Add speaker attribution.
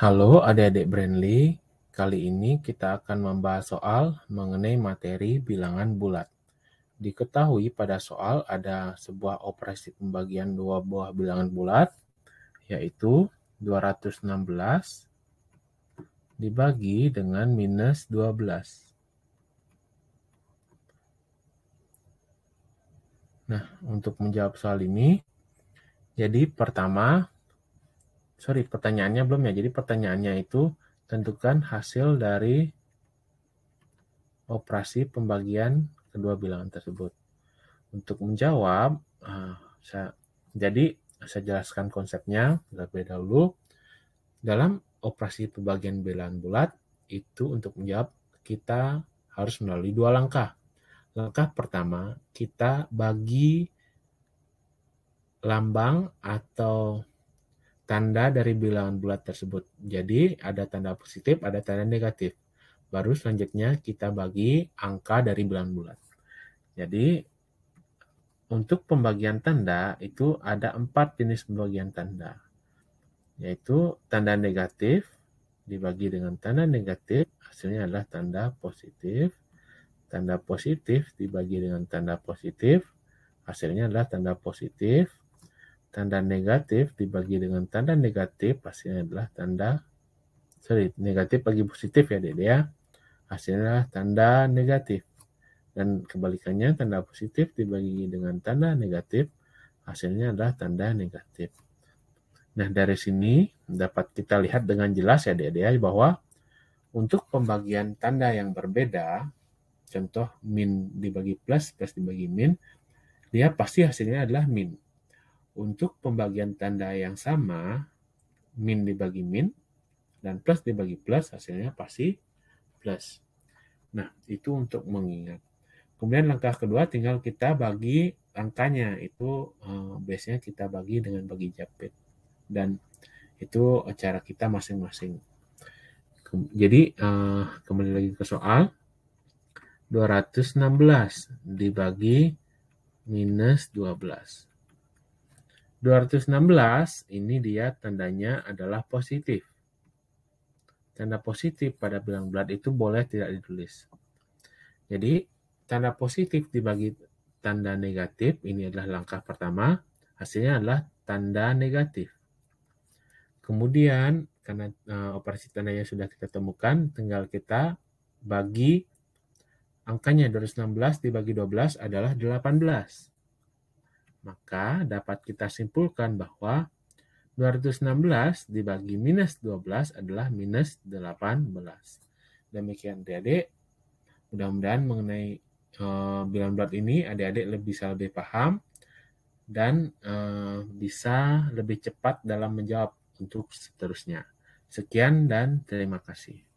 Speaker 1: Halo adik-adik Brandly, kali ini kita akan membahas soal mengenai materi bilangan bulat. Diketahui pada soal ada sebuah operasi pembagian dua buah bilangan bulat, yaitu 216 dibagi dengan minus 12. Nah, untuk menjawab soal ini, jadi pertama sorry, pertanyaannya belum ya. Jadi pertanyaannya itu tentukan hasil dari operasi pembagian kedua bilangan tersebut. Untuk menjawab, ah, saya, jadi saya jelaskan konsepnya terlebih dahulu. Dalam operasi pembagian bilangan bulat, itu untuk menjawab kita harus melalui dua langkah. Langkah pertama, kita bagi lambang atau tanda dari bilangan bulat tersebut. Jadi ada tanda positif, ada tanda negatif. Baru selanjutnya kita bagi angka dari bilangan bulat. Jadi untuk pembagian tanda itu ada empat jenis pembagian tanda, yaitu tanda negatif dibagi dengan tanda negatif hasilnya adalah tanda positif, tanda positif dibagi dengan tanda positif hasilnya adalah tanda positif, tanda negatif dibagi dengan tanda negatif hasilnya adalah tanda sorry negatif bagi positif ya dede ya hasilnya adalah tanda negatif dan kebalikannya tanda positif dibagi dengan tanda negatif hasilnya adalah tanda negatif nah dari sini dapat kita lihat dengan jelas ya dede ya bahwa untuk pembagian tanda yang berbeda contoh min dibagi plus plus dibagi min dia pasti hasilnya adalah min untuk pembagian tanda yang sama, min dibagi min, dan plus dibagi plus, hasilnya pasti plus. Nah, itu untuk mengingat. Kemudian langkah kedua tinggal kita bagi angkanya, itu uh, eh, biasanya kita bagi dengan bagi japit. Dan itu cara kita masing-masing. Jadi, uh, kembali lagi ke soal. 216 dibagi minus 12. 216 ini dia tandanya adalah positif. Tanda positif pada bilang blood itu boleh tidak ditulis. Jadi tanda positif dibagi tanda negatif ini adalah langkah pertama. Hasilnya adalah tanda negatif. Kemudian karena e, operasi tandanya sudah kita temukan, tinggal kita bagi angkanya 216 dibagi 12 adalah 18. Maka dapat kita simpulkan bahwa 216 dibagi minus 12 adalah minus 18. Demikian adik-adik. Mudah-mudahan mengenai e, eh, bilangan bulat ini adik-adik lebih bisa lebih paham dan e, bisa lebih cepat dalam menjawab untuk seterusnya. Sekian dan terima kasih.